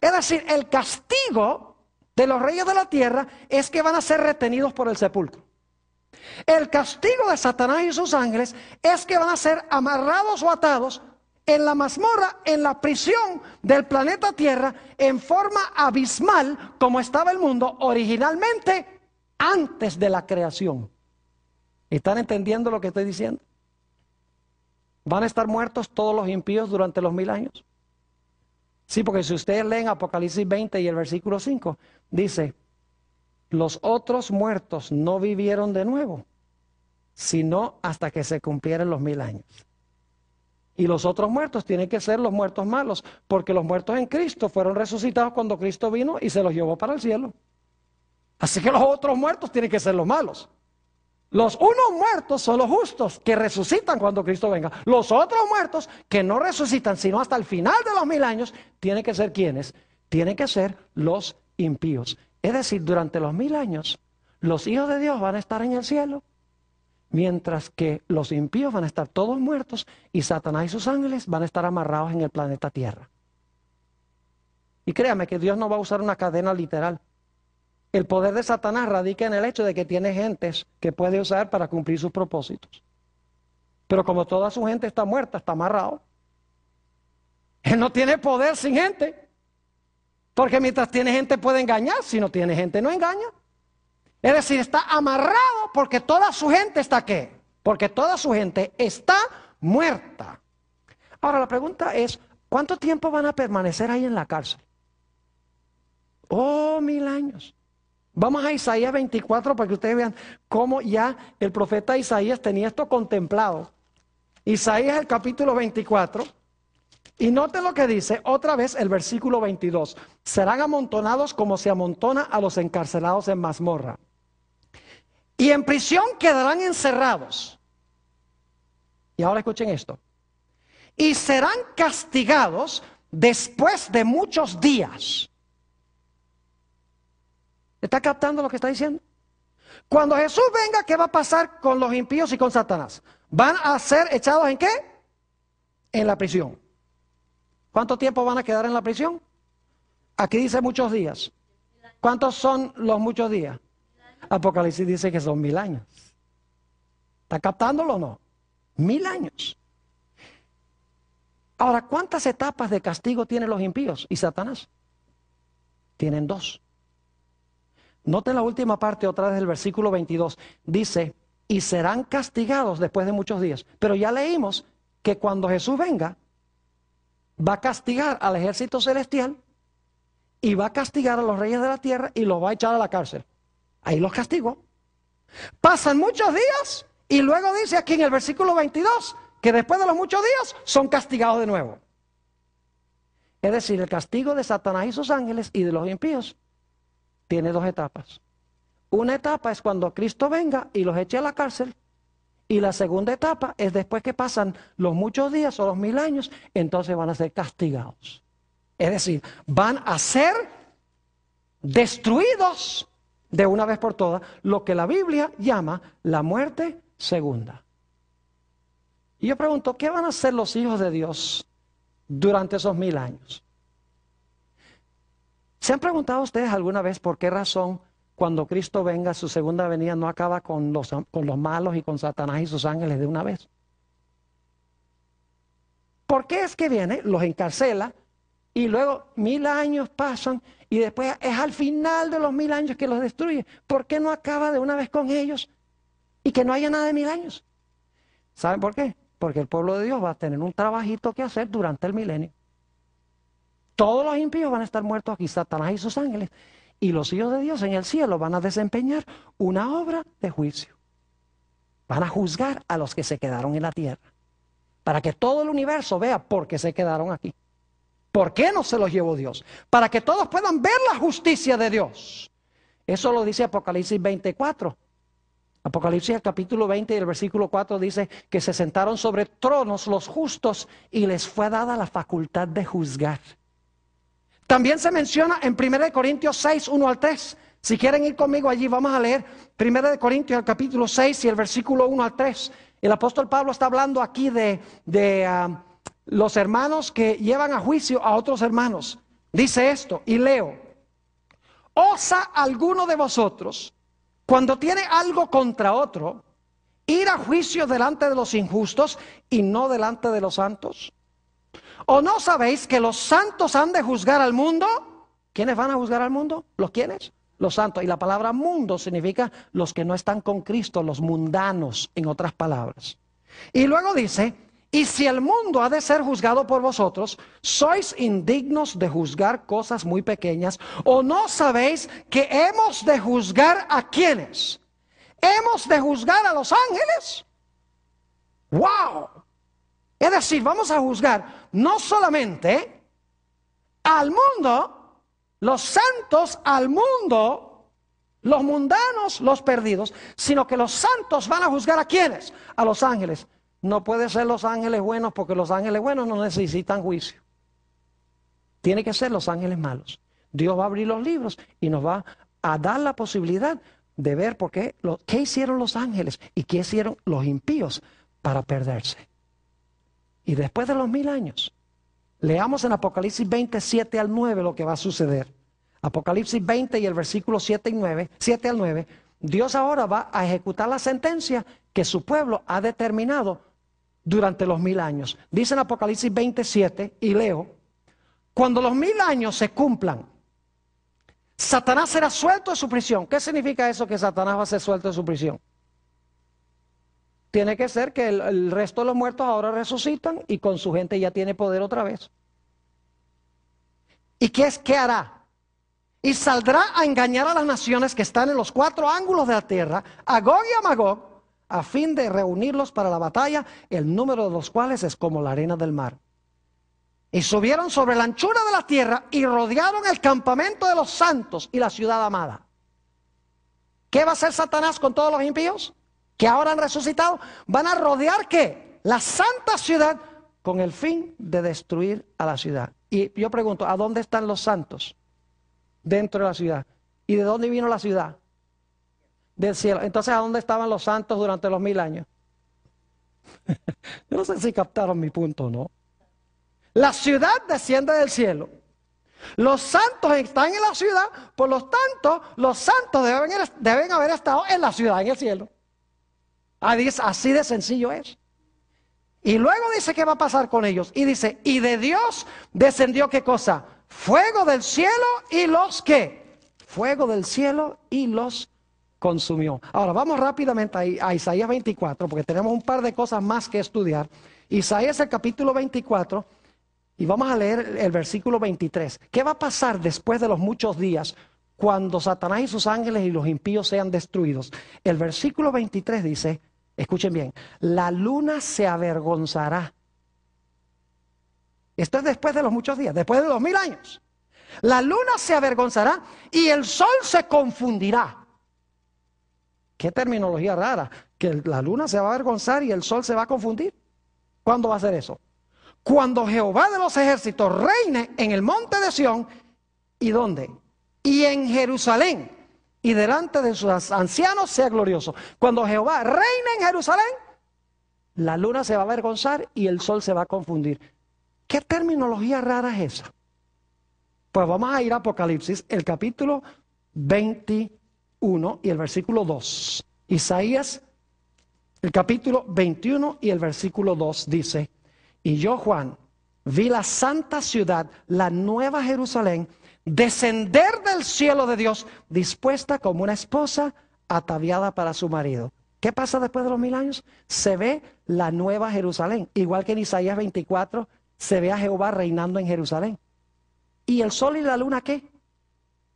Es decir, el castigo de los reyes de la tierra es que van a ser retenidos por el sepulcro. El castigo de Satanás y sus ángeles es que van a ser amarrados o atados en la mazmorra, en la prisión del planeta Tierra, en forma abismal como estaba el mundo originalmente antes de la creación. ¿Están entendiendo lo que estoy diciendo? ¿Van a estar muertos todos los impíos durante los mil años? Sí, porque si ustedes leen Apocalipsis 20 y el versículo 5, dice, los otros muertos no vivieron de nuevo, sino hasta que se cumplieran los mil años. Y los otros muertos tienen que ser los muertos malos, porque los muertos en Cristo fueron resucitados cuando Cristo vino y se los llevó para el cielo. Así que los otros muertos tienen que ser los malos. Los unos muertos son los justos que resucitan cuando Cristo venga. Los otros muertos que no resucitan sino hasta el final de los mil años, tienen que ser quienes? Tienen que ser los impíos. Es decir, durante los mil años, los hijos de Dios van a estar en el cielo, mientras que los impíos van a estar todos muertos y Satanás y sus ángeles van a estar amarrados en el planeta Tierra. Y créame que Dios no va a usar una cadena literal. El poder de Satanás radica en el hecho de que tiene gentes que puede usar para cumplir sus propósitos. Pero como toda su gente está muerta, está amarrado. Él no tiene poder sin gente. Porque mientras tiene gente puede engañar, si no tiene gente no engaña. Es decir, está amarrado porque toda su gente está qué? Porque toda su gente está muerta. Ahora la pregunta es, ¿cuánto tiempo van a permanecer ahí en la cárcel? Oh, mil años. Vamos a Isaías 24 para que ustedes vean cómo ya el profeta Isaías tenía esto contemplado. Isaías el capítulo 24. Y noten lo que dice otra vez el versículo 22. Serán amontonados como se amontona a los encarcelados en mazmorra. Y en prisión quedarán encerrados. Y ahora escuchen esto. Y serán castigados después de muchos días. ¿Está captando lo que está diciendo? Cuando Jesús venga, ¿qué va a pasar con los impíos y con Satanás? ¿Van a ser echados en qué? En la prisión. ¿Cuánto tiempo van a quedar en la prisión? Aquí dice muchos días. ¿Cuántos son los muchos días? Apocalipsis dice que son mil años. ¿Está captándolo o no? Mil años. Ahora, ¿cuántas etapas de castigo tienen los impíos y Satanás? Tienen dos. Noten la última parte otra vez del versículo 22. Dice, y serán castigados después de muchos días. Pero ya leímos que cuando Jesús venga, va a castigar al ejército celestial y va a castigar a los reyes de la tierra y los va a echar a la cárcel. Ahí los castigó. Pasan muchos días y luego dice aquí en el versículo 22 que después de los muchos días son castigados de nuevo. Es decir, el castigo de Satanás y sus ángeles y de los impíos tiene dos etapas. Una etapa es cuando Cristo venga y los eche a la cárcel. Y la segunda etapa es después que pasan los muchos días o los mil años, entonces van a ser castigados. Es decir, van a ser destruidos de una vez por todas, lo que la Biblia llama la muerte segunda. Y yo pregunto, ¿qué van a hacer los hijos de Dios durante esos mil años? ¿Se han preguntado ustedes alguna vez por qué razón cuando Cristo venga, su segunda venida no acaba con los, con los malos y con Satanás y sus ángeles de una vez? ¿Por qué es que viene, los encarcela y luego mil años pasan y después es al final de los mil años que los destruye? ¿Por qué no acaba de una vez con ellos y que no haya nada de mil años? ¿Saben por qué? Porque el pueblo de Dios va a tener un trabajito que hacer durante el milenio. Todos los impíos van a estar muertos aquí, Satanás y sus ángeles. Y los hijos de Dios en el cielo van a desempeñar una obra de juicio. Van a juzgar a los que se quedaron en la tierra. Para que todo el universo vea por qué se quedaron aquí. ¿Por qué no se los llevó Dios? Para que todos puedan ver la justicia de Dios. Eso lo dice Apocalipsis 24. Apocalipsis capítulo 20 y el versículo 4 dice que se sentaron sobre tronos los justos y les fue dada la facultad de juzgar. También se menciona en 1 Corintios 6, 1 al 3. Si quieren ir conmigo allí, vamos a leer 1 Corintios, al capítulo 6 y el versículo 1 al 3. El apóstol Pablo está hablando aquí de, ah, los hermanos que llevan a juicio a otros hermanos. Dice esto, y leo, ¿osa alguno de vosotros, cuando tiene algo contra otro, ir a juicio delante de los injustos y no delante de los santos? ¿O no sabéis que los santos han de juzgar al mundo? ¿Quiénes van a juzgar al mundo? ¿Los quiénes? Los santos. Y la palabra mundo significa los que no están con Cristo, los mundanos, en otras palabras. Y luego dice, y si el mundo ha de ser juzgado por vosotros, sois indignos de juzgar cosas muy pequeñas, o no sabéis que hemos de juzgar a quienes. Hemos de juzgar a los ángeles. ¡Wow! Es decir, vamos a juzgar no solamente al mundo, los santos al mundo, los mundanos, los perdidos, sino que los santos van a juzgar a quienes? A los ángeles. No puede ser los ángeles buenos porque los ángeles buenos no necesitan juicio. Tiene que ser los ángeles malos. Dios va a abrir los libros y nos va a dar la posibilidad de ver por qué, qué hicieron los ángeles y qué hicieron los impíos para perderse. Y después de los mil años, leamos en Apocalipsis 27 al 9 lo que va a suceder. Apocalipsis 20 y el versículo 7, 9, 7 al 9, Dios ahora va a ejecutar la sentencia que su pueblo ha determinado durante los mil años. Dice en Apocalipsis 27, y leo, cuando los mil años se cumplan, Satanás será suelto de su prisión. ¿Qué significa eso que Satanás va a ser suelto de su prisión? tiene que ser que el, resto de los muertos ahora resucitan y con su gente ya tiene poder otra vez. ¿Y qué es que hará? Y saldrá a engañar a las naciones que están en los cuatro ángulos de la tierra, a y a a fin de reunirlos para la batalla, el número de los cuales es como la arena del mar. Y subieron sobre la anchura de la tierra y rodearon el campamento de los santos y la ciudad amada. ¿Qué va a hacer Satanás con todos los impíos? que ahora han resucitado, van a rodear qué? La santa ciudad con el fin de destruir a la ciudad. Y yo pregunto, ¿a dónde están los santos? Dentro de la ciudad. ¿Y de dónde vino la ciudad? Del cielo. Entonces, ¿a dónde estaban los santos durante los mil años? yo no sé si captaron mi punto o no. La ciudad desciende del cielo. Los santos están en la ciudad, por lo tanto, los santos deben haber estado en la ciudad, en el cielo. Ah, así de sencillo es. Y luego dice qué va a pasar con ellos. Y dice, y de Dios descendió qué cosa? Fuego del cielo y los que. Fuego del cielo y los consumió. Ahora vamos rápidamente a, a Isaías 24, porque tenemos un par de cosas más que estudiar. Isaías el capítulo 24. Y vamos a leer el versículo 23. ¿Qué va a pasar después de los muchos días cuando Satanás y sus ángeles y los impíos sean destruidos. El versículo 23 dice, escuchen bien, la luna se avergonzará. Esto es después de los muchos días, después de los mil años. La luna se avergonzará y el sol se confundirá. Qué terminología rara, que la luna se va a avergonzar y el sol se va a confundir. ¿Cuándo va a ser eso? Cuando Jehová de los ejércitos reine en el monte de Sión. ¿Y dónde? y en Jerusalén y delante de sus ancianos sea glorioso. Cuando Jehová reina en Jerusalén, la luna se va a avergonzar y el sol se va a confundir. ¿Qué terminología rara es esa? Pues vamos a ir a Apocalipsis, el capítulo 21 y el versículo 2. Isaías, el capítulo 21 y el versículo 2 dice, y yo Juan vi la santa ciudad, la nueva Jerusalén, descender del cielo de Dios, dispuesta como una esposa ataviada para su marido. ¿Qué pasa después de los mil años? Se ve la nueva Jerusalén, igual que en Isaías 24 se ve a Jehová reinando en Jerusalén. ¿Y el sol y la luna qué?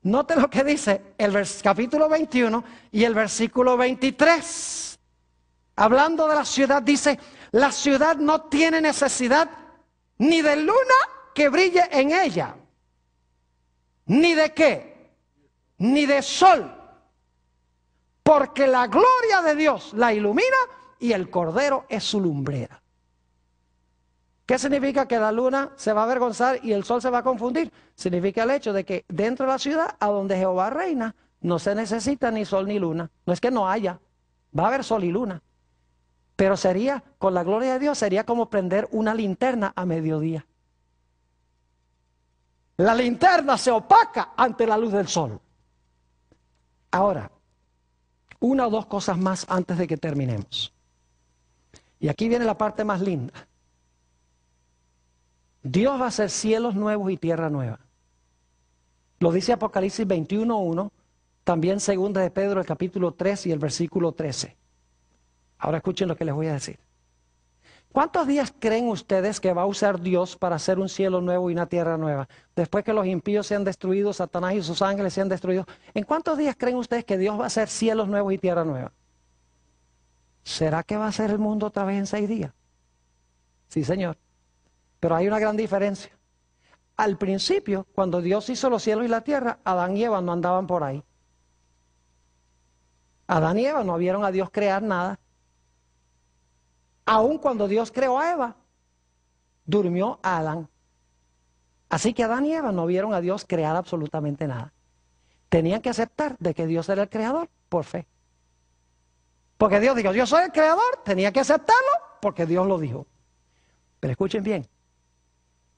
Note lo que dice el capítulo 21 y el versículo 23. Hablando de la ciudad, dice, la ciudad no tiene necesidad ni de luna que brille en ella, ni de qué, ni de sol, porque la gloria de Dios la ilumina y el Cordero es su lumbrera. ¿Qué significa que la luna se va a avergonzar y el sol se va a confundir? Significa el hecho de que dentro de la ciudad, a donde Jehová reina, no se necesita ni sol ni luna. No es que no haya, va a haber sol y luna. Pero sería, con la gloria de Dios, sería como prender una linterna a mediodía. La linterna se opaca ante la luz del sol. Ahora, una o dos cosas más antes de que terminemos. Y aquí viene la parte más linda. Dios va a hacer cielos nuevos y tierra nueva. Lo dice Apocalipsis 21.1, también segunda de Pedro el capítulo 3 y el versículo 13. Ahora escuchen lo que les voy a decir. ¿Cuántos días creen ustedes que va a usar Dios para hacer un cielo nuevo y una tierra nueva? Después que los impíos sean destruidos, Satanás y sus ángeles sean destruidos. ¿En cuántos días creen ustedes que Dios va a hacer cielos nuevos y tierra nueva? ¿Será que va a hacer el mundo otra vez en seis días? Sí, Señor. Pero hay una gran diferencia. Al principio, cuando Dios hizo los cielos y la tierra, Adán y Eva no andaban por ahí. Adán y Eva no vieron a Dios crear nada. Aún cuando Dios creó a Eva, durmió a Adán. Así que Adán y Eva no vieron a Dios crear absolutamente nada. Tenían que aceptar de que Dios era el creador por fe. Porque Dios dijo, yo soy el creador, tenía que aceptarlo porque Dios lo dijo. Pero escuchen bien,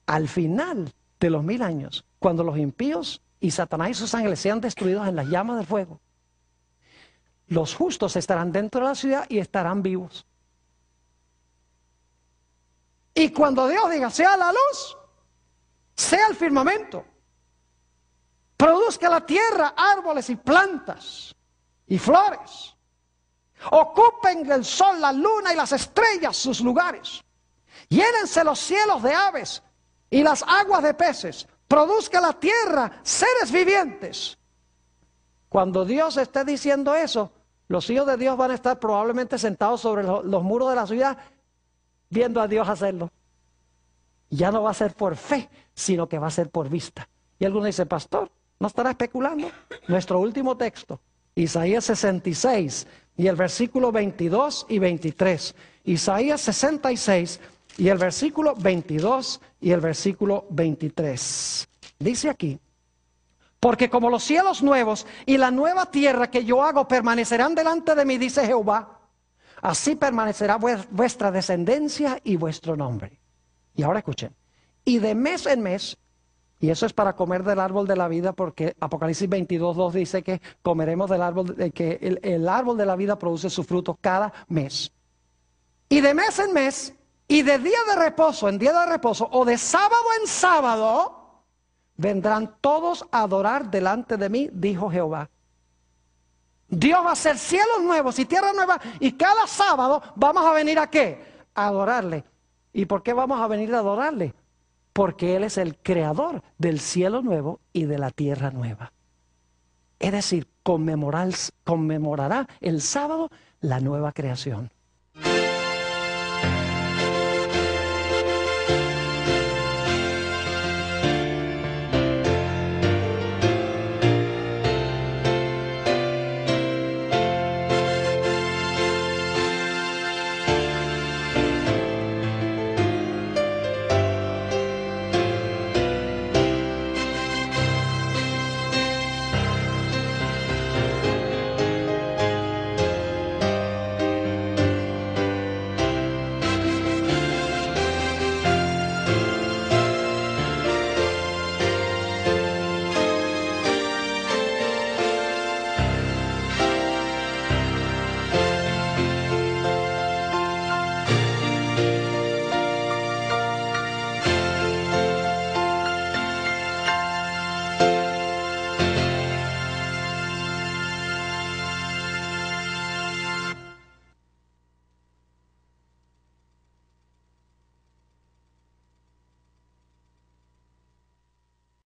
al final de los mil años, cuando los impíos y Satanás y sus ángeles sean destruidos en las llamas del fuego, los justos estarán dentro de la ciudad y estarán vivos. Y cuando Dios diga, sea la luz, sea el firmamento, produzca la tierra árboles y plantas y flores. Ocupen el sol, la luna y las estrellas sus lugares. Llénense los cielos de aves y las aguas de peces. Produzca la tierra seres vivientes. Cuando Dios esté diciendo eso, los hijos de Dios van a estar probablemente sentados sobre los muros de la ciudad viendo a Dios hacerlo. Ya no va a ser por fe, sino que va a ser por vista. Y algunos dice pastor, no estará especulando. Nuestro último texto, Isaías 66 y el versículo 22 y 23. Isaías 66 y el versículo 22 y el versículo 23. Dice aquí, porque como los cielos nuevos y la nueva tierra que yo hago permanecerán delante de mí, dice Jehová, Así permanecerá vuestra descendencia y vuestro nombre. Y ahora escuchen. Y de mes en mes, y eso es para comer del árbol de la vida, porque Apocalipsis 22, 2 dice que comeremos del árbol, de, eh, que el, el árbol de la vida produce su fruto cada mes. Y de mes en mes, y de día de reposo en día de reposo, o de sábado en sábado, vendrán todos a adorar delante de mí, dijo Jehová. Dios va a hacer cielos nuevos y tierra nueva y cada sábado vamos a venir a qué? A adorarle. ¿Y por qué vamos a venir a adorarle? Porque Él es el creador del cielo nuevo y de la tierra nueva. Es decir, conmemorará el sábado la nueva creación.